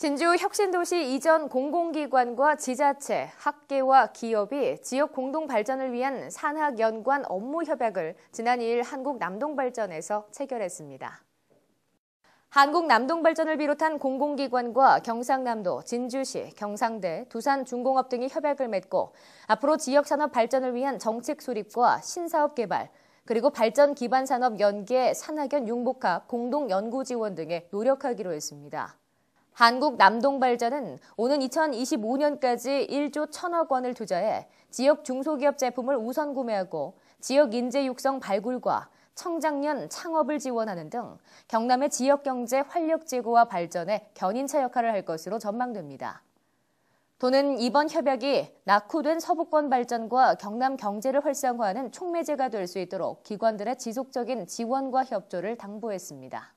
진주 혁신도시 이전 공공기관과 지자체, 학계와 기업이 지역 공동 발전을 위한 산학 연관 업무 협약을 지난 2일 한국 남동발전에서 체결했습니다. 한국 남동발전을 비롯한 공공기관과 경상남도, 진주시, 경상대, 두산 중공업 등이 협약을 맺고 앞으로 지역 산업 발전을 위한 정책 수립과 신사업 개발, 그리고 발전 기반 산업 연계, 산학연 융복합, 공동 연구 지원 등에 노력하기로 했습니다. 한국 남동발전은 오는 2025년까지 1조 1 0 0 0억 원을 투자해 지역 중소기업 제품을 우선 구매하고 지역 인재 육성 발굴과 청장년 창업을 지원하는 등 경남의 지역 경제 활력 제고와 발전에 견인차 역할을 할 것으로 전망됩니다. 도는 이번 협약이 낙후된 서부권 발전과 경남 경제를 활성화하는 촉매제가 될 수 있도록 기관들의 지속적인 지원과 협조를 당부했습니다.